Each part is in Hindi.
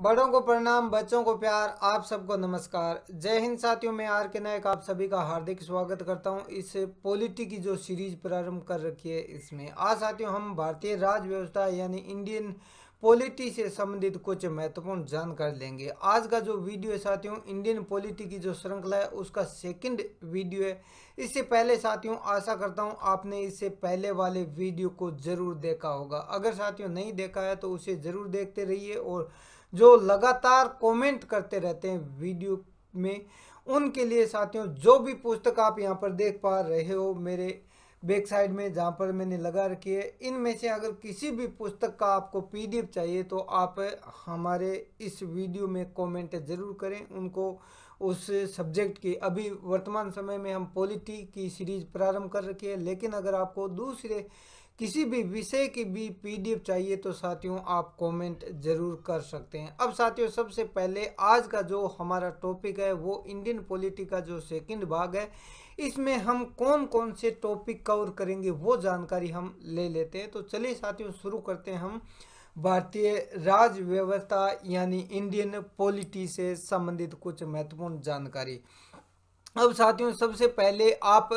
बड़ों को प्रणाम बच्चों को प्यार आप सबको नमस्कार जय हिंद साथियों मैं आर के नायक आप सभी का हार्दिक स्वागत करता हूं इस पॉलिटी की जो सीरीज प्रारंभ कर रखी है इसमें आज साथियों हम भारतीय राज्य व्यवस्था यानी इंडियन पॉलिटी से संबंधित कुछ महत्वपूर्ण जानकारी लेंगे आज का जो वीडियो है साथियों इंडियन पॉलिटी की जो श्रृंखला है उसका सेकंड वीडियो है इससे पहले साथियों आशा करता हूं आपने इससे पहले वाले वीडियो को जरूर देखा होगा अगर साथियों नहीं देखा है तो उसे ज़रूर देखते रहिए और जो लगातार कमेंट करते रहते हैं वीडियो में उनके लिए साथियों जो भी पुस्तक आप यहाँ पर देख पा रहे हो मेरे बैक साइड में जहाँ पर मैंने लगा रखी है इनमें से अगर किसी भी पुस्तक का आपको पीडीएफ चाहिए तो आप हमारे इस वीडियो में कमेंट ज़रूर करें उनको उस सब्जेक्ट की अभी वर्तमान समय में हम पॉलिटी की सीरीज प्रारंभ कर रखी है लेकिन अगर आपको दूसरे किसी भी विषय की भी पीडीएफ चाहिए तो साथियों आप कमेंट ज़रूर कर सकते हैं अब साथियों सबसे पहले आज का जो हमारा टॉपिक है वो इंडियन पॉलिटी का जो सेकंड भाग है इसमें हम कौन कौन से टॉपिक कवर करेंगे वो जानकारी हम ले लेते हैं तो चलिए साथियों शुरू करते हैं हम भारतीय राज व्यवस्था यानी इंडियन पॉलिटी से संबंधित कुछ महत्वपूर्ण जानकारी अब साथियों सबसे पहले आप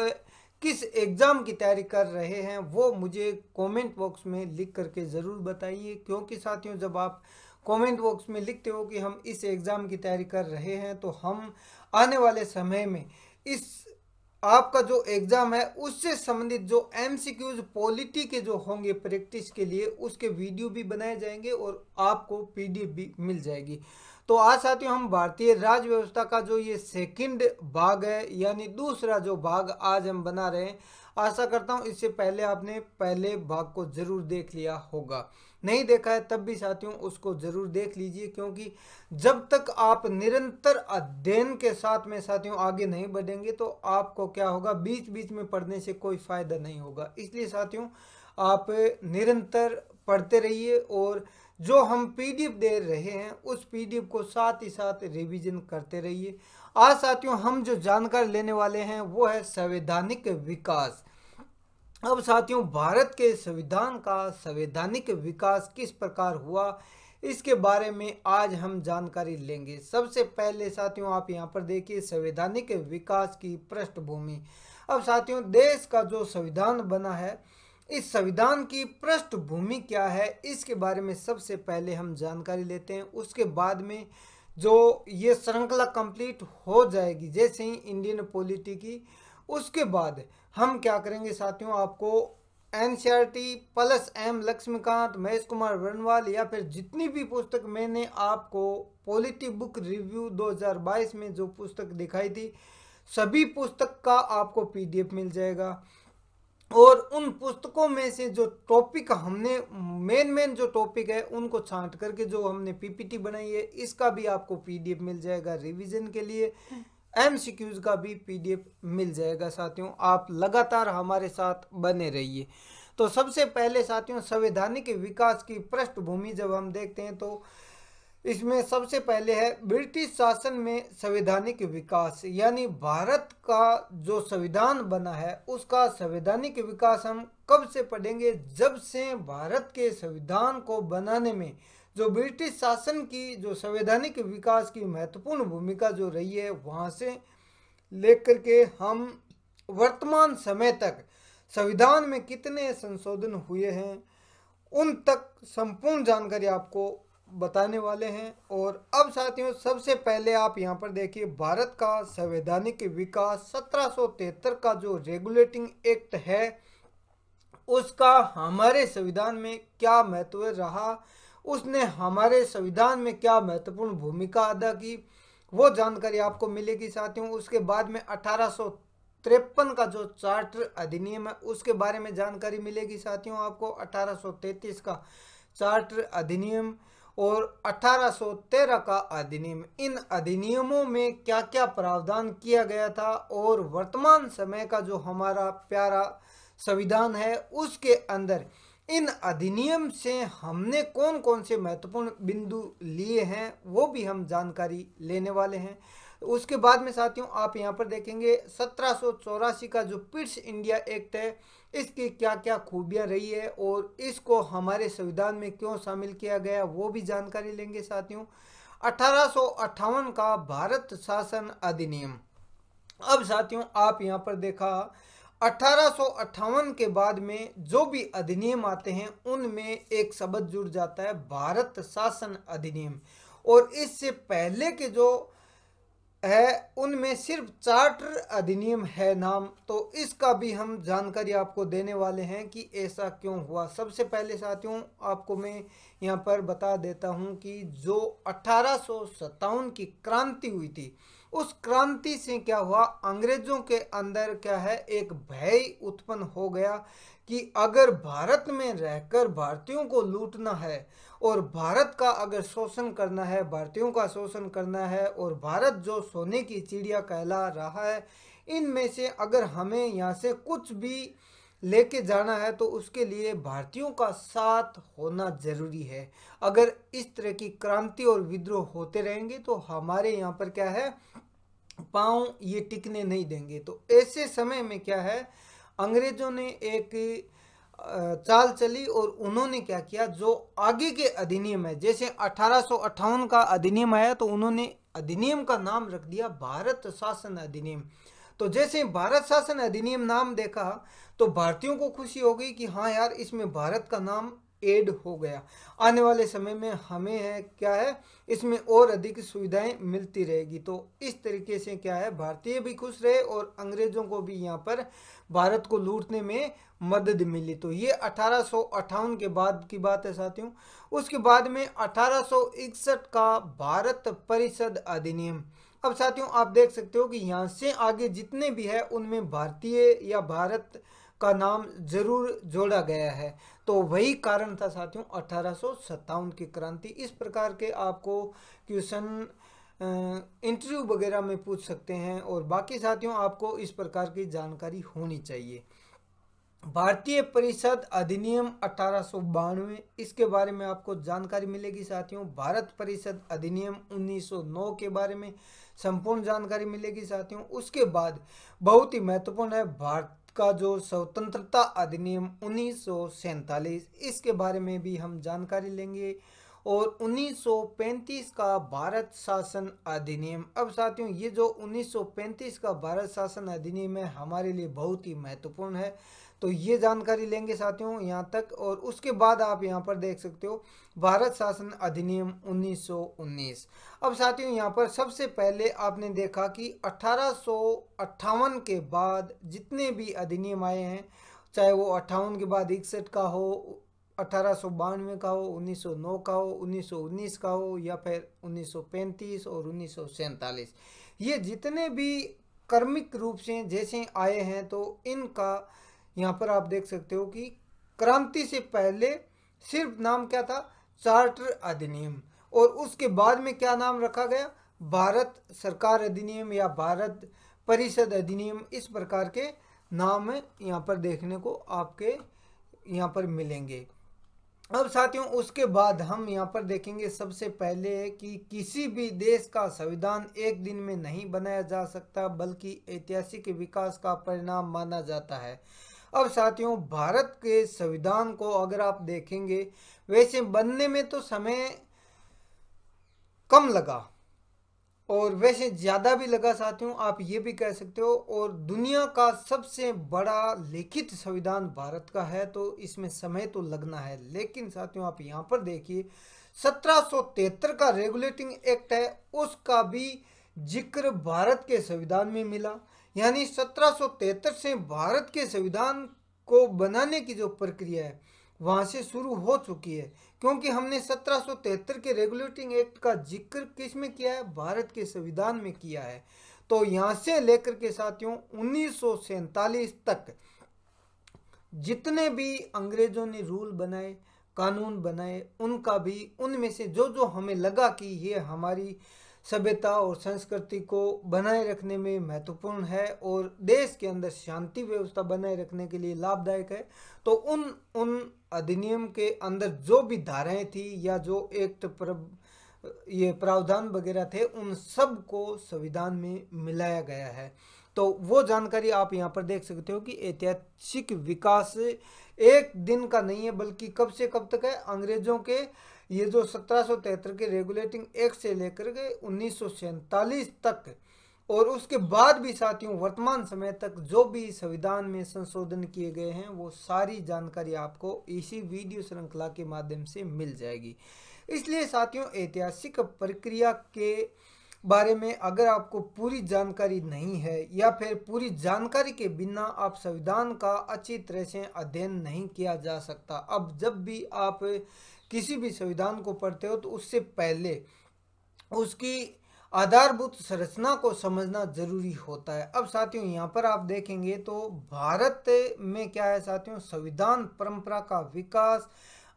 किस एग्ज़ाम की तैयारी कर रहे हैं वो मुझे कमेंट बॉक्स में लिख करके ज़रूर बताइए क्योंकि साथियों जब आप कमेंट बॉक्स में लिखते हो कि हम इस एग्ज़ाम की तैयारी कर रहे हैं तो हम आने वाले समय में इस आपका जो एग्ज़ाम है उससे संबंधित जो एम सी क्यूज पॉलिटी के जो होंगे प्रैक्टिस के लिए उसके वीडियो भी बनाए जाएंगे और आपको पी डी एफ भी मिल जाएगी तो आज साथियों हम भारतीय राज्य व्यवस्था का जो ये सेकंड भाग है यानी दूसरा जो भाग आज हम बना रहे हैं आशा करता हूँ इससे पहले आपने पहले भाग को ज़रूर देख लिया होगा नहीं देखा है तब भी साथियों उसको ज़रूर देख लीजिए क्योंकि जब तक आप निरंतर अध्ययन के साथ में साथियों आगे नहीं बढ़ेंगे तो आपको क्या होगा बीच बीच में पढ़ने से कोई फ़ायदा नहीं होगा इसलिए साथियों आप निरंतर पढ़ते रहिए और जो हम पीडीएफ दे रहे हैं उस पीडीएफ को साथ ही साथ रिवीजन करते रहिए आज साथियों हम जो जानकारी लेने वाले हैं वो है संवैधानिक विकास अब साथियों भारत के संविधान का संवैधानिक विकास किस प्रकार हुआ इसके बारे में आज हम जानकारी लेंगे सबसे पहले साथियों आप यहाँ पर देखिए संवैधानिक विकास की पृष्ठभूमि अब साथियों देश का जो संविधान बना है इस संविधान की पृष्ठभूमि क्या है इसके बारे में सबसे पहले हम जानकारी लेते हैं उसके बाद में जो ये श्रृंखला कंप्लीट हो जाएगी जैसे ही इंडियन पॉलिटी की उसके बाद हम क्या करेंगे साथियों आपको N C R T plus M Laxmikanth Mahesh Kumar Barnwal या फिर जितनी भी पुस्तक मैंने आपको पॉलिटी बुक रिव्यू 2022 में जो पुस्तक दिखाई थी सभी पुस्तक का आपको पीडीएफ मिल जाएगा और उन पुस्तकों में से जो टॉपिक हमने मेन मेन जो टॉपिक है उनको छांट करके जो हमने पीपीटी बनाई है इसका भी आपको पीडीएफ मिल जाएगा रिवीजन के लिए एम का भी पीडीएफ मिल जाएगा साथियों आप लगातार हमारे साथ बने रहिए तो सबसे पहले साथियों संवैधानिक विकास की पृष्ठभूमि जब हम देखते हैं तो इसमें सबसे पहले है ब्रिटिश शासन में संवैधानिक विकास यानी भारत का जो संविधान बना है उसका संवैधानिक विकास हम कब से पढ़ेंगे जब से भारत के संविधान को बनाने में जो ब्रिटिश शासन की जो संवैधानिक विकास की महत्वपूर्ण भूमिका जो रही है वहाँ से लेकर के हम वर्तमान समय तक संविधान में कितने संशोधन हुए हैं उन तक संपूर्ण जानकारी आपको बताने वाले हैं और अब साथियों सबसे पहले आप यहाँ पर देखिए भारत का संवैधानिक विकास 1773 का जो रेगुलेटिंग एक्ट है उसका हमारे संविधान में क्या महत्व रहा उसने हमारे संविधान में क्या महत्वपूर्ण भूमिका अदा की वो जानकारी आपको मिलेगी साथियों उसके बाद में अठारह तिरपन का जो चार्टर अधिनियम है उसके बारे में जानकारी मिलेगी साथियों आपको अठारह का चार्टर अधिनियम और 1813 का अधिनियम इन अधिनियमों में क्या क्या प्रावधान किया गया था और वर्तमान समय का जो हमारा प्यारा संविधान है उसके अंदर इन अधिनियम से हमने कौन कौन से महत्वपूर्ण बिंदु लिए हैं वो भी हम जानकारी लेने वाले हैं उसके बाद में साथियों आप यहाँ पर देखेंगे सत्रह का जो पिट्स इंडिया एक्ट है इसकी क्या क्या खूबियाँ रही है और इसको हमारे संविधान में क्यों शामिल किया गया वो भी जानकारी लेंगे साथियों अठारह का भारत शासन अधिनियम अब साथियों आप यहाँ पर देखा अठारह के बाद में जो भी अधिनियम आते हैं उनमें एक शब्द जुड़ जाता है भारत शासन अधिनियम और इससे पहले के जो है उनमें सिर्फ चार्टर अधिनियम है नाम तो इसका भी हम जानकारी आपको देने वाले हैं कि ऐसा क्यों हुआ सबसे पहले साथियों आपको मैं यहाँ पर बता देता हूँ कि जो अठारह की क्रांति हुई थी उस क्रांति से क्या हुआ अंग्रेजों के अंदर क्या है एक भय उत्पन्न हो गया कि अगर भारत में रहकर भारतीयों को लूटना है और भारत का अगर शोषण करना है भारतीयों का शोषण करना है और भारत जो सोने की चिड़िया कहला रहा है इनमें से अगर हमें यहाँ से कुछ भी लेके जाना है तो उसके लिए भारतीयों का साथ होना ज़रूरी है अगर इस तरह की क्रांति और विद्रोह होते रहेंगे तो हमारे यहाँ पर क्या है पाँव ये टिकने नहीं देंगे तो ऐसे समय में क्या है अंग्रेज़ों ने एक चाल चली और उन्होंने क्या किया जो आगे के अधिनियम है जैसे अठारह का अधिनियम आया तो उन्होंने अधिनियम का नाम रख दिया भारत शासन अधिनियम तो जैसे भारत शासन अधिनियम नाम देखा तो भारतीयों को खुशी हो गई कि हाँ यार इसमें भारत का नाम एड हो गया आने वाले समय में हमें है क्या है इसमें और अधिक सुविधाएं मिलती रहेगी तो इस तरीके से क्या है भारतीय भी खुश रहे और अंग्रेजों को भी यहाँ पर भारत को लूटने में मदद मिली तो ये अठारह के बाद की बात है साथियों उसके बाद में अठारह का भारत परिषद अधिनियम अब साथियों आप देख सकते हो कि यहाँ से आगे जितने भी है उनमें भारतीय या भारत का नाम जरूर जोड़ा गया है तो वही कारण था साथियों अठारह की क्रांति इस प्रकार के आपको क्वेश्चन इंटरव्यू वगैरह में पूछ सकते हैं और बाकी साथियों आपको इस प्रकार की जानकारी होनी चाहिए भारतीय परिषद अधिनियम अठारह इसके बारे में आपको जानकारी मिलेगी साथियों भारत परिषद अधिनियम 1909 के बारे में संपूर्ण जानकारी मिलेगी साथियों उसके बाद बहुत ही महत्वपूर्ण है भारत का जो स्वतंत्रता अधिनियम उन्नीस इसके बारे में भी हम जानकारी लेंगे और 1935 का भारत शासन अधिनियम अब साथियों ये जो 1935 का भारत शासन अधिनियम है हमारे लिए बहुत ही महत्वपूर्ण है तो ये जानकारी लेंगे साथियों यहाँ तक और उसके बाद आप यहाँ पर देख सकते हो भारत शासन अधिनियम 1919 अब साथियों यहाँ पर सबसे पहले आपने देखा कि अठारह के बाद जितने भी अधिनियम आए हैं चाहे वो अट्ठावन के बाद इकसठ का हो अठारह का हो 1909 का हो 1919 का हो या फिर 1935 और उन्नीस ये जितने भी कर्मिक रूप से जैसे आए हैं तो इनका यहाँ पर आप देख सकते हो कि क्रांति से पहले सिर्फ नाम क्या था चार्टर अधिनियम और उसके बाद में क्या नाम रखा गया भारत सरकार अधिनियम या भारत परिषद अधिनियम इस प्रकार के नाम यहाँ पर देखने को आपके यहाँ पर मिलेंगे अब साथियों उसके बाद हम यहाँ पर देखेंगे सबसे पहले कि किसी भी देश का संविधान एक दिन में नहीं बनाया जा सकता बल्कि ऐतिहासिक विकास का परिणाम माना जाता है अब साथियों भारत के संविधान को अगर आप देखेंगे वैसे बनने में तो समय कम लगा और वैसे ज़्यादा भी लगा साथियों आप ये भी कह सकते हो और दुनिया का सबसे बड़ा लिखित संविधान भारत का है तो इसमें समय तो लगना है लेकिन साथियों आप यहाँ पर देखिए सत्रह का रेगुलेटिंग एक्ट है उसका भी जिक्र भारत के संविधान में मिला यानी 1773 से भारत के संविधान को बनाने की जो प्रक्रिया है वहाँ से शुरू हो चुकी है क्योंकि हमने 1773 के रेगुलेटिंग एक्ट का जिक्र किस में किया है भारत के संविधान में किया है तो यहाँ से लेकर के साथियों उन्नीस तक जितने भी अंग्रेजों ने रूल बनाए कानून बनाए उनका भी उनमें से जो जो हमें लगा कि ये हमारी सभ्यता और संस्कृति को बनाए रखने में महत्वपूर्ण है और देश के अंदर शांति व्यवस्था बनाए रखने के लिए लाभदायक है तो उन उन अधिनियम के अंदर जो भी धाराएं थी या जो एक्ट ये प्रावधान वगैरह थे उन सब को संविधान में मिलाया गया है तो वो जानकारी आप यहाँ पर देख सकते हो कि ऐतिहासिक विकास एक दिन का नहीं है बल्कि कब से कब तक है अंग्रेजों के ये जो सत्रह के रेगुलेटिंग एक्ट से लेकर के उन्नीस तक और उसके बाद भी साथियों वर्तमान समय तक जो भी संविधान में संशोधन किए गए हैं वो सारी जानकारी आपको इसी वीडियो श्रृंखला के माध्यम से मिल जाएगी इसलिए साथियों ऐतिहासिक प्रक्रिया के बारे में अगर आपको पूरी जानकारी नहीं है या फिर पूरी जानकारी के बिना आप संविधान का अच्छी तरह से अध्ययन नहीं किया जा सकता अब जब भी आप किसी भी संविधान को पढ़ते हो तो उससे पहले उसकी आधारभूत संरचना को समझना जरूरी होता है अब साथियों यहाँ पर आप देखेंगे तो भारत में क्या है साथियों संविधान परंपरा का विकास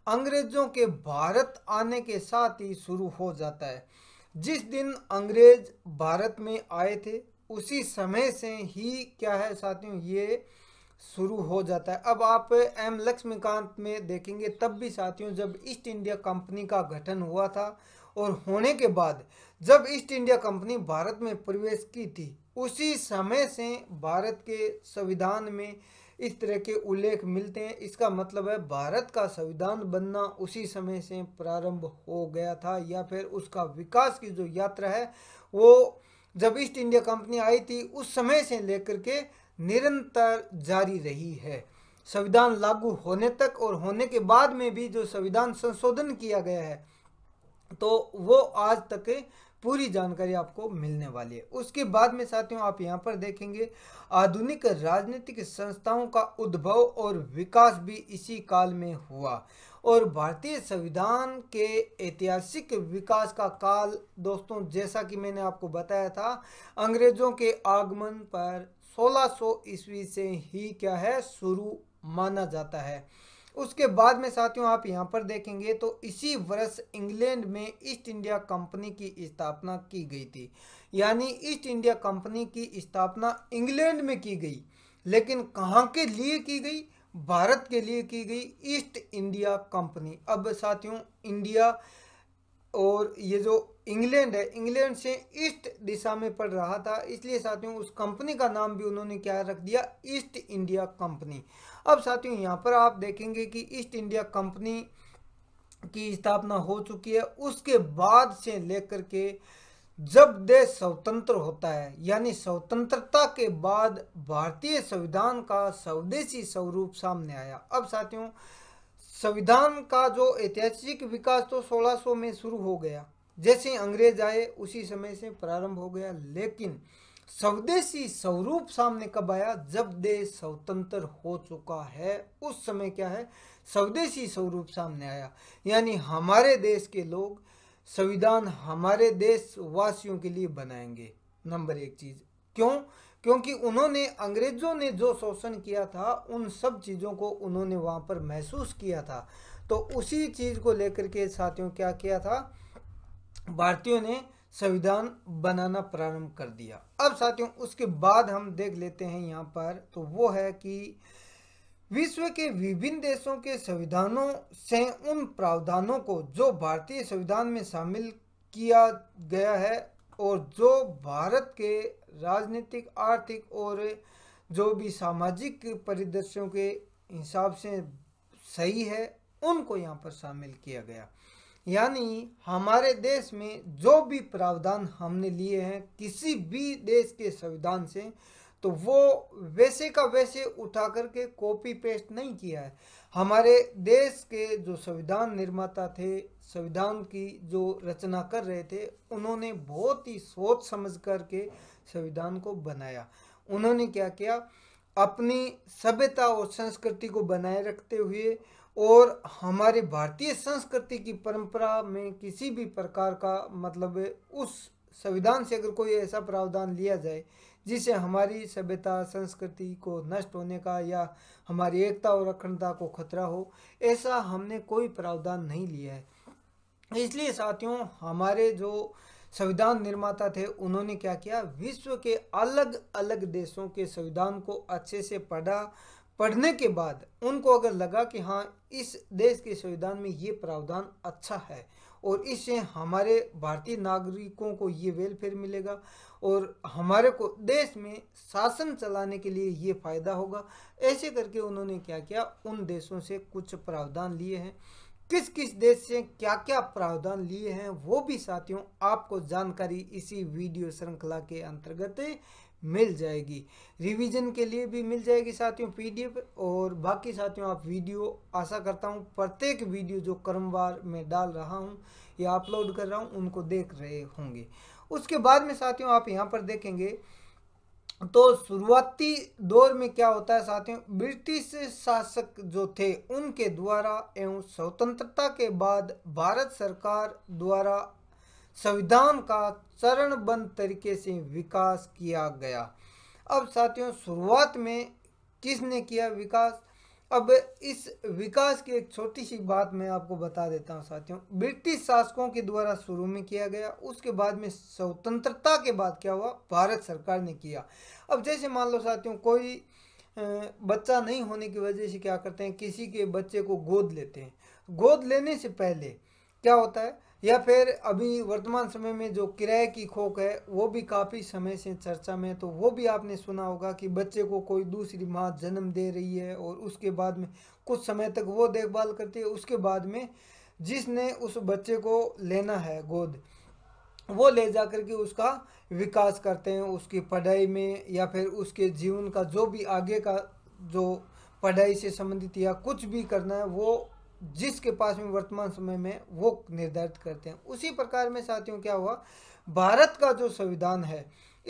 अंग्रेजों के भारत आने के साथ ही शुरू हो जाता है जिस दिन अंग्रेज भारत में आए थे उसी समय से ही क्या है साथियों ये शुरू हो जाता है अब आप एम लक्ष्मीकांत में देखेंगे तब भी साथियों जब ईस्ट इंडिया कंपनी का गठन हुआ था और होने के बाद जब ईस्ट इंडिया कंपनी भारत में प्रवेश की थी उसी समय से भारत के संविधान में इस तरह के उल्लेख मिलते हैं इसका मतलब है भारत का संविधान बनना उसी समय से प्रारंभ हो गया था या फिर उसका विकास की जो यात्रा है वो जब ईस्ट इंडिया कंपनी आई थी उस समय से लेकर के निरंतर जारी रही है संविधान लागू होने तक और होने के बाद में भी जो संविधान संशोधन किया गया है तो वो आज तक पूरी जानकारी आपको मिलने वाली है उसके बाद में साथियों आप यहाँ पर देखेंगे आधुनिक राजनीतिक संस्थाओं का उद्भव और विकास भी इसी काल में हुआ और भारतीय संविधान के ऐतिहासिक विकास का काल दोस्तों जैसा कि मैंने आपको बताया था अंग्रेजों के आगमन पर 1600 ईस्वी से ही क्या है शुरू माना जाता है उसके बाद में साथियों आप यहाँ पर देखेंगे तो इसी वर्ष इंग्लैंड में ईस्ट इंडिया कंपनी की स्थापना की गई थी यानी ईस्ट इंडिया कंपनी की स्थापना इंग्लैंड में की गई लेकिन कहाँ के लिए की गई भारत के लिए की गई ईस्ट इंडिया कंपनी अब साथियों इंडिया और ये जो इंग्लैंड है इंग्लैंड से ईस्ट दिशा में पड़ रहा था इसलिए साथियों उस कंपनी का नाम भी उन्होंने क्या रख दिया ईस्ट इंडिया कंपनी अब साथियों यहाँ पर आप देखेंगे कि ईस्ट इंडिया कंपनी की स्थापना हो चुकी है उसके बाद से लेकर के जब देश स्वतंत्र होता है यानी स्वतंत्रता के बाद भारतीय संविधान का स्वदेशी स्वरूप सामने आया अब साथियों संविधान का जो ऐतिहासिक विकास तो 1600 में शुरू हो गया जैसे ही अंग्रेज आए उसी समय से प्रारंभ हो गया लेकिन स्वदेशी स्वरूप सामने कब आया जब देश स्वतंत्र हो चुका है उस समय क्या है स्वदेशी स्वरूप सामने आया यानी हमारे देश के लोग संविधान हमारे देशवासियों के लिए बनाएंगे नंबर एक चीज़ क्यों क्योंकि उन्होंने अंग्रेज़ों ने जो शोषण किया था उन सब चीज़ों को उन्होंने वहाँ पर महसूस किया था तो उसी चीज़ को लेकर के साथियों क्या किया था भारतीयों ने संविधान बनाना प्रारंभ कर दिया अब साथियों उसके बाद हम देख लेते हैं यहाँ पर तो वो है कि विश्व के विभिन्न देशों के संविधानों से उन प्रावधानों को जो भारतीय संविधान में शामिल किया गया है और जो भारत के राजनीतिक आर्थिक और जो भी सामाजिक परिदृश्यों के हिसाब से सही है उनको यहाँ पर शामिल किया गया यानी हमारे देश में जो भी प्रावधान हमने लिए हैं किसी भी देश के संविधान से तो वो वैसे का वैसे उठा करके कॉपी पेस्ट नहीं किया है हमारे देश के जो संविधान निर्माता थे संविधान की जो रचना कर रहे थे उन्होंने बहुत ही सोच समझ करके संविधान को बनाया उन्होंने क्या किया अपनी सभ्यता और संस्कृति को बनाए रखते हुए और हमारे भारतीय संस्कृति की परंपरा में किसी भी प्रकार का मतलब उस संविधान से अगर कोई ऐसा प्रावधान लिया जाए जिससे हमारी सभ्यता संस्कृति को नष्ट होने का या हमारी एकता और अखंडता को खतरा हो ऐसा हमने कोई प्रावधान नहीं लिया है इसलिए साथियों हमारे जो संविधान निर्माता थे उन्होंने क्या किया विश्व के अलग अलग देशों के संविधान को अच्छे से पढ़ा पढ़ने के बाद उनको अगर लगा कि हाँ इस देश के संविधान में ये प्रावधान अच्छा है और इससे हमारे भारतीय नागरिकों को ये वेलफेयर मिलेगा और हमारे को देश में शासन चलाने के लिए ये फ़ायदा होगा ऐसे करके उन्होंने क्या किया उन देशों से कुछ प्रावधान लिए हैं किस किस देश से क्या क्या प्रावधान लिए हैं वो भी साथियों आपको जानकारी इसी वीडियो श्रृंखला के अंतर्गत मिल जाएगी रिवीजन के लिए भी मिल जाएगी साथियों पीडीएफ और बाकी साथियों आप वीडियो आशा करता हूँ प्रत्येक वीडियो जो क्रमवार में डाल रहा हूँ या अपलोड कर रहा हूँ उनको देख रहे होंगे उसके बाद में साथियों आप यहाँ पर देखेंगे तो शुरुआती दौर में क्या होता है साथियों ब्रिटिश शासक जो थे उनके द्वारा एवं स्वतंत्रता के बाद भारत सरकार द्वारा संविधान का चरणबद्ध तरीके से विकास किया गया अब साथियों शुरुआत में किसने किया विकास अब इस विकास की एक छोटी सी बात मैं आपको बता देता हूं साथियों ब्रिटिश शासकों के द्वारा शुरू में किया गया उसके बाद में स्वतंत्रता के बाद क्या हुआ भारत सरकार ने किया अब जैसे मान लो साथियों कोई बच्चा नहीं होने की वजह से क्या करते हैं किसी के बच्चे को गोद लेते हैं गोद लेने से पहले क्या होता है या फिर अभी वर्तमान समय में जो किराए की खोख है वो भी काफ़ी समय से चर्चा में तो वो भी आपने सुना होगा कि बच्चे को कोई दूसरी माँ जन्म दे रही है और उसके बाद में कुछ समय तक वो देखभाल करती है उसके बाद में जिसने उस बच्चे को लेना है गोद वो ले जा कर के उसका विकास करते हैं उसकी पढ़ाई में या फिर उसके जीवन का जो भी आगे का जो पढ़ाई से संबंधित या कुछ भी करना है वो जिसके पास में वर्तमान समय में वो निर्धारित करते हैं उसी प्रकार में साथियों क्या हुआ भारत का जो संविधान है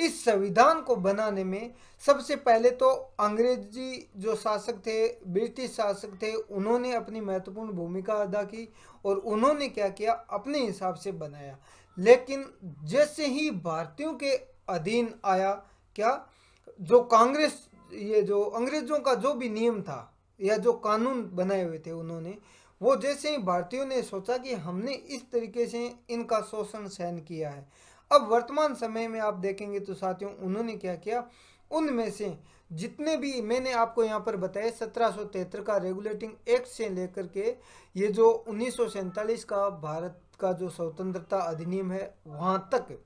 इस संविधान को बनाने में सबसे पहले तो अंग्रेजी जो शासक थे ब्रिटिश शासक थे उन्होंने अपनी महत्वपूर्ण भूमिका अदा की और उन्होंने क्या किया अपने हिसाब से बनाया लेकिन जैसे ही भारतीयों के अधीन आया क्या जो कांग्रेस ये जो अंग्रेजों का जो भी नियम था या जो कानून बनाए हुए थे उन्होंने वो जैसे ही भारतीयों ने सोचा कि हमने इस तरीके से इनका शोषण सहन किया है अब वर्तमान समय में आप देखेंगे तो साथियों उन्होंने क्या किया उनमें से जितने भी मैंने आपको यहाँ पर बताया सत्रह का रेगुलेटिंग एक्ट से लेकर के ये जो उन्नीस का भारत का जो स्वतंत्रता अधिनियम है वहाँ तक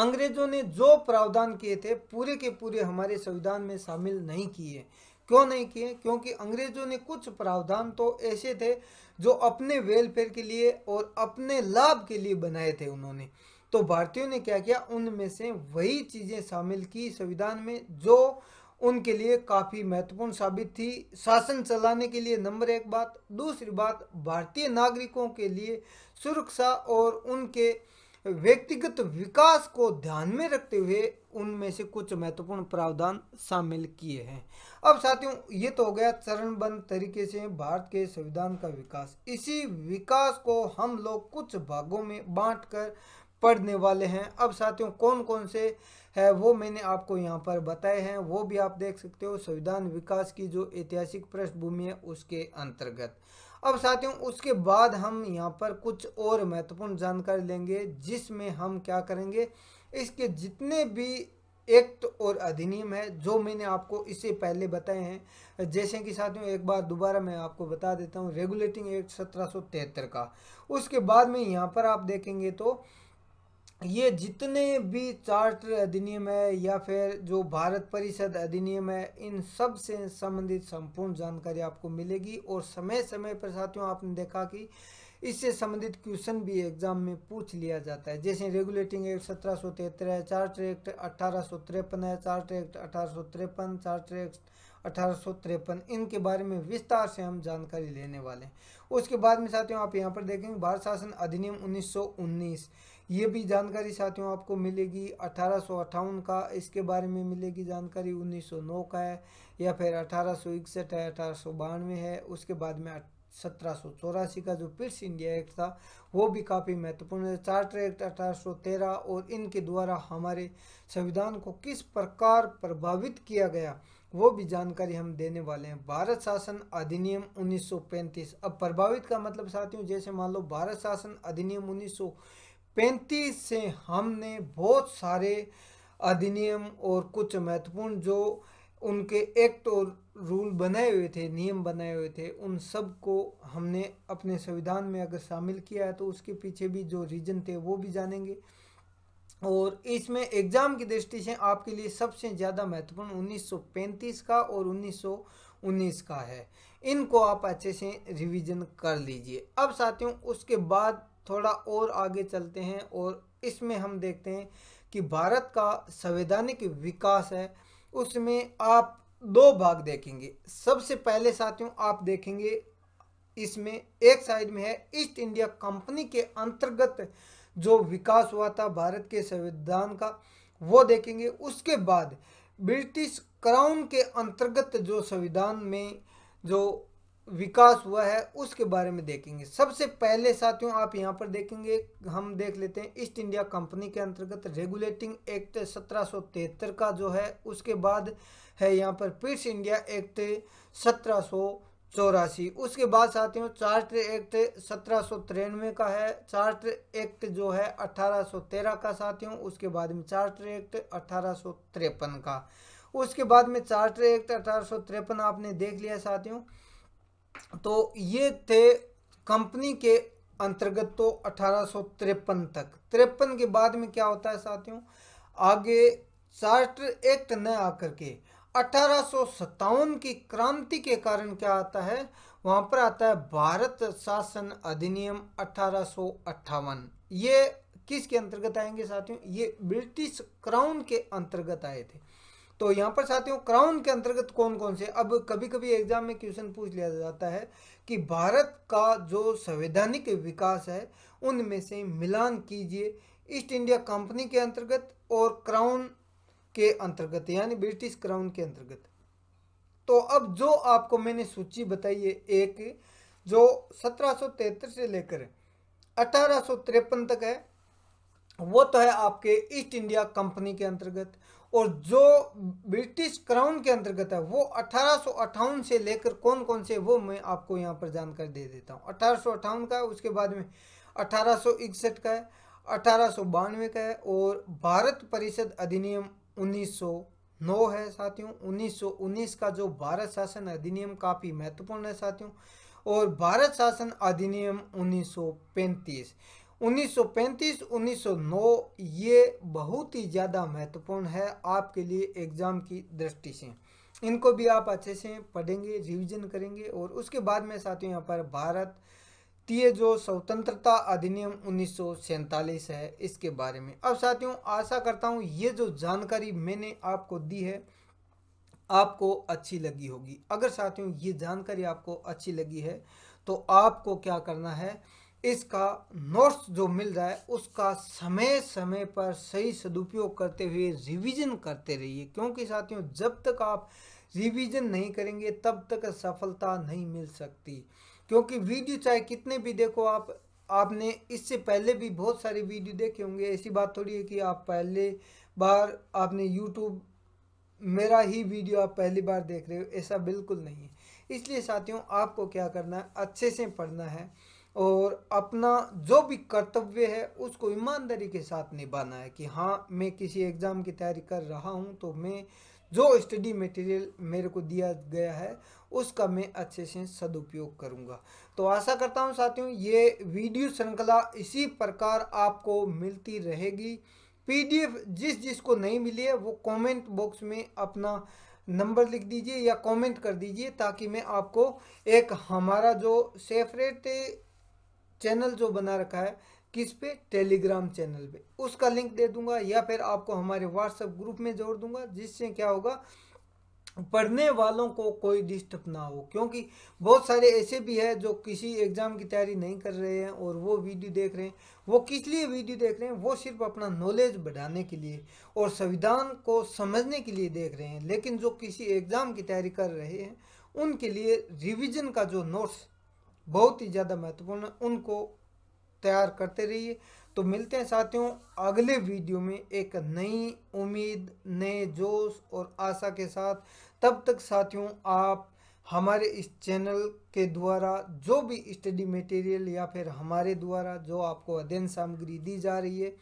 अंग्रेजों ने जो प्रावधान किए थे पूरे के पूरे हमारे संविधान में शामिल नहीं किए क्यों नहीं किए क्योंकि अंग्रेजों ने कुछ प्रावधान तो ऐसे थे जो अपने वेलफेयर के लिए और अपने लाभ के लिए बनाए थे उन्होंने तो भारतीयों ने क्या किया उनमें से वही चीज़ें शामिल की संविधान में जो उनके लिए काफ़ी महत्वपूर्ण साबित थी शासन चलाने के लिए नंबर एक बात दूसरी बात भारतीय नागरिकों के लिए सुरक्षा और उनके व्यक्तिगत विकास को ध्यान में रखते हुए उनमें से कुछ महत्वपूर्ण प्रावधान शामिल किए हैं अब साथियों ये तो हो गया चरणबद्ध तरीके से भारत के संविधान का विकास इसी विकास को हम लोग कुछ भागों में बांट कर पढ़ने वाले हैं अब साथियों कौन कौन से है वो मैंने आपको यहाँ पर बताए हैं वो भी आप देख सकते हो संविधान विकास की जो ऐतिहासिक पृष्ठभूमि है उसके अंतर्गत अब साथियों उसके बाद हम यहाँ पर कुछ और महत्वपूर्ण जानकारी लेंगे जिसमें हम क्या करेंगे इसके जितने भी एक्ट और अधिनियम है जो मैंने आपको इससे पहले बताए हैं जैसे कि साथियों एक बार दोबारा मैं आपको बता देता हूँ रेगुलेटिंग एक्ट सत्रह का उसके बाद में यहाँ पर आप देखेंगे तो ये जितने भी चार्टर अधिनियम है या फिर जो भारत परिषद अधिनियम है इन सब से संबंधित संपूर्ण जानकारी आपको मिलेगी और समय समय पर साथियों आपने देखा कि इससे संबंधित क्वेश्चन भी एग्जाम में पूछ लिया जाता है जैसे रेगुलेटिंग एक्ट सत्रह सौ तिहत्तर है चार्टर एक्ट अठारह सौ तिरपन है चार्टर एक्ट अठारह सौ तिरपन चार्टर एक्ट अठारह सौ तिरपन इनके बारे में विस्तार से हम जानकारी लेने वाले हैं उसके बाद में साथियों आप यहाँ पर देखेंगे भारत शासन अधिनियम उन्नीस सौ उन्नीस ये भी जानकारी साथियों आपको मिलेगी अठारह का इसके बारे में मिलेगी जानकारी 1909 का है या फिर अठारह है अठारह है उसके बाद में सत्रह का जो पिट्स इंडिया एक्ट था वो भी काफ़ी महत्वपूर्ण है चार्टर एक्ट अठारह और इनके द्वारा हमारे संविधान को किस प्रकार प्रभावित किया गया वो भी जानकारी हम देने वाले हैं भारत शासन अधिनियम 1935 अब प्रभावित का मतलब साथियों जैसे मान लो भारत शासन अधिनियम 1935 से हमने बहुत सारे अधिनियम और कुछ महत्वपूर्ण जो उनके एक्ट और रूल बनाए हुए थे नियम बनाए हुए थे उन सब को हमने अपने संविधान में अगर शामिल किया है तो उसके पीछे भी जो रीजन थे वो भी जानेंगे और इसमें एग्ज़ाम की दृष्टि से आपके लिए सबसे ज़्यादा महत्वपूर्ण 1935 का और 1919 का है इनको आप अच्छे से रिवीजन कर लीजिए अब साथियों उसके बाद थोड़ा और आगे चलते हैं और इसमें हम देखते हैं कि भारत का संवैधानिक विकास है उसमें आप दो भाग देखेंगे सबसे पहले साथियों आप देखेंगे इसमें एक साइड में है ईस्ट इंडिया कंपनी के अंतर्गत जो विकास हुआ था भारत के संविधान का वो देखेंगे उसके बाद ब्रिटिश क्राउन के अंतर्गत जो संविधान में जो विकास हुआ है उसके बारे में देखेंगे सबसे पहले साथियों आप यहाँ पर देखेंगे हम देख लेते हैं ईस्ट इंडिया कंपनी के अंतर्गत रेगुलेटिंग एक्ट सत्रह का जो है उसके बाद है यहाँ पर पिट्स इंडिया एक्ट सत्रह चौरासी उसके बाद साथियों चार्टर एक्ट सत्रह का है चार्टर एक्ट जो है 1813 का साथियों उसके बाद में चार्टर एक्ट अठारह का उसके बाद में चार्टर एक्ट अठारह आपने देख लिया साथियों तो ये थे कंपनी के अंतर्गत तो अठारह तक तिरपन के बाद में क्या होता है साथियों आगे चार्टर एक्ट न आकर के अठारह की क्रांति के कारण क्या आता है वहां पर आता है भारत शासन अधिनियम अठारह ये किसके अंतर्गत आएंगे साथियों ये ब्रिटिश क्राउन के अंतर्गत आए थे तो यहाँ पर साथियों क्राउन के अंतर्गत कौन कौन से अब कभी कभी एग्जाम में क्वेश्चन पूछ लिया जाता है कि भारत का जो संवैधानिक विकास है उनमें से मिलान कीजिए ईस्ट इंडिया कंपनी के अंतर्गत और क्राउन के अंतर्गत यानी ब्रिटिश क्राउन के अंतर्गत तो अब जो आपको मैंने सूची बताई है एक जो सत्रह से लेकर अठारह तक है वो तो है आपके ईस्ट इंडिया कंपनी के अंतर्गत और जो ब्रिटिश क्राउन के अंतर्गत है वो अठारह से लेकर कौन कौन से वो मैं आपको यहाँ पर जानकारी दे देता हूँ अठारह का है उसके बाद में अठारह का है अठारह का है और भारत परिषद अधिनियम 1909 है साथियों 1919 का जो भारत शासन अधिनियम काफ़ी महत्वपूर्ण है साथियों और भारत शासन अधिनियम 1935 1935 1909 ये बहुत ही ज़्यादा महत्वपूर्ण है आपके लिए एग्ज़ाम की दृष्टि से इनको भी आप अच्छे से पढ़ेंगे रिवीजन करेंगे और उसके बाद में साथियों यहाँ पर भारत तीय जो स्वतंत्रता अधिनियम उन्नीस है इसके बारे में अब साथियों आशा करता हूँ ये जो जानकारी मैंने आपको दी है आपको अच्छी लगी होगी अगर साथियों ये जानकारी आपको अच्छी लगी है तो आपको क्या करना है इसका नोट्स जो मिल रहा है उसका समय समय पर सही सदुपयोग करते हुए रिवीजन करते रहिए क्योंकि साथियों जब तक आप रिवीजन नहीं करेंगे तब तक सफलता नहीं मिल सकती क्योंकि वीडियो चाहे कितने भी देखो आप आपने इससे पहले भी बहुत सारी वीडियो देखे होंगे ऐसी बात थोड़ी है कि आप पहले बार आपने यूट्यूब मेरा ही वीडियो आप पहली बार देख रहे हो ऐसा बिल्कुल नहीं है इसलिए साथियों आपको क्या करना है अच्छे से पढ़ना है और अपना जो भी कर्तव्य है उसको ईमानदारी के साथ निभाना है कि हाँ मैं किसी एग्ज़ाम की तैयारी कर रहा हूँ तो मैं जो स्टडी मटेरियल मेरे को दिया गया है उसका मैं अच्छे से सदुपयोग करूँगा तो आशा करता हूँ साथियों ये वीडियो श्रृंखला इसी प्रकार आपको मिलती रहेगी पीडीएफ जिस जिसको नहीं मिली है वो कमेंट बॉक्स में अपना नंबर लिख दीजिए या कमेंट कर दीजिए ताकि मैं आपको एक हमारा जो सेफरेट चैनल जो बना रखा है किस पे टेलीग्राम चैनल पे उसका लिंक दे दूंगा या फिर आपको हमारे व्हाट्सएप ग्रुप में जोड़ दूंगा जिससे क्या होगा पढ़ने वालों को कोई डिस्टर्ब ना हो क्योंकि बहुत सारे ऐसे भी हैं जो किसी एग्ज़ाम की तैयारी नहीं कर रहे हैं और वो वीडियो देख रहे हैं वो किस लिए वीडियो देख रहे हैं वो सिर्फ अपना नॉलेज बढ़ाने के लिए और संविधान को समझने के लिए देख रहे हैं लेकिन जो किसी एग्ज़ाम की तैयारी कर रहे हैं उनके लिए रिविज़न का जो नोट्स बहुत ही ज़्यादा महत्वपूर्ण है उनको तैयार करते रहिए तो मिलते हैं साथियों अगले वीडियो में एक नई उम्मीद नए जोश और आशा के साथ तब तक साथियों आप हमारे इस चैनल के द्वारा जो भी स्टडी मटेरियल या फिर हमारे द्वारा जो आपको अध्ययन सामग्री दी जा रही है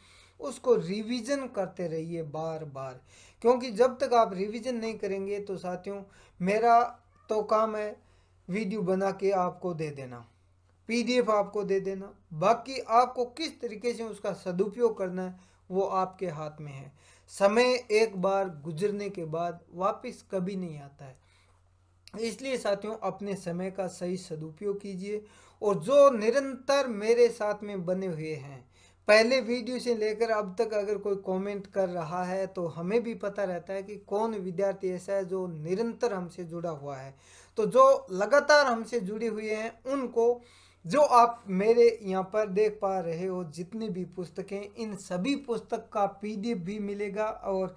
उसको रिवीजन करते रहिए बार बार क्योंकि जब तक आप रिवीजन नहीं करेंगे तो साथियों मेरा तो काम है वीडियो बना के आपको दे देना पीडीएफ आपको दे देना बाकी आपको किस तरीके से उसका सदुपयोग करना है वो आपके हाथ में है समय एक बार गुजरने के बाद वापस कभी नहीं आता है इसलिए साथियों अपने समय का सही सदुपयोग कीजिए और जो निरंतर मेरे साथ में बने हुए हैं पहले वीडियो से लेकर अब तक अगर कोई कमेंट कर रहा है तो हमें भी पता रहता है कि कौन विद्यार्थी ऐसा है जो निरंतर हमसे जुड़ा हुआ है तो जो लगातार हमसे जुड़े हुए हैं उनको जो आप मेरे यहाँ पर देख पा रहे हो जितनी भी पुस्तकें इन सभी पुस्तक का पीडीएफ भी मिलेगा और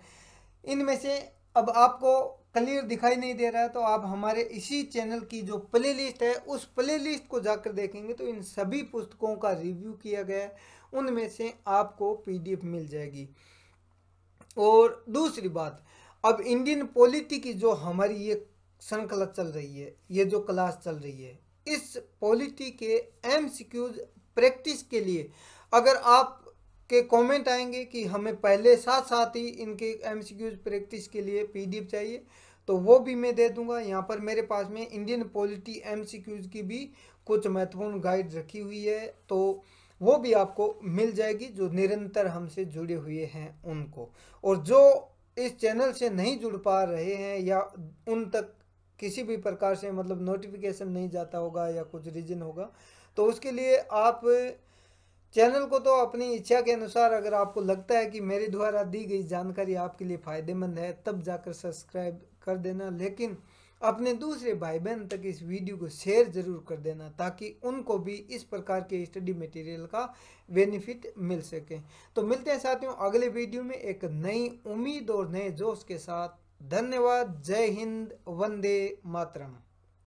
इनमें से अब आपको क्लियर दिखाई नहीं दे रहा है तो आप हमारे इसी चैनल की जो प्लेलिस्ट है उस प्लेलिस्ट को जाकर देखेंगे तो इन सभी पुस्तकों का रिव्यू किया गया है उनमें से आपको पीडीएफ मिल जाएगी और दूसरी बात अब इंडियन पॉलिटी की जो हमारी ये श्रृंखला चल रही है ये जो क्लास चल रही है इस पॉलिटी के एम प्रैक्टिस के लिए अगर आप के कमेंट आएंगे कि हमें पहले साथ साथ ही इनके एमसीक्यूज प्रैक्टिस के लिए पीडीएफ चाहिए तो वो भी मैं दे दूंगा यहाँ पर मेरे पास में इंडियन पॉलिटी एमसीक्यूज की भी कुछ महत्वपूर्ण गाइड रखी हुई है तो वो भी आपको मिल जाएगी जो निरंतर हमसे जुड़े हुए हैं उनको और जो इस चैनल से नहीं जुड़ पा रहे हैं या उन तक किसी भी प्रकार से मतलब नोटिफिकेशन नहीं जाता होगा या कुछ रीजन होगा तो उसके लिए आप चैनल को तो अपनी इच्छा के अनुसार अगर आपको लगता है कि मेरे द्वारा दी गई जानकारी आपके लिए फ़ायदेमंद है तब जाकर सब्सक्राइब कर देना लेकिन अपने दूसरे भाई बहन तक इस वीडियो को शेयर ज़रूर कर देना ताकि उनको भी इस प्रकार के स्टडी मटेरियल का बेनिफिट मिल सके तो मिलते हैं साथियों अगले वीडियो में एक नई उम्मीद और नए जोश के साथ धन्यवाद जय हिंद वंदे मातरम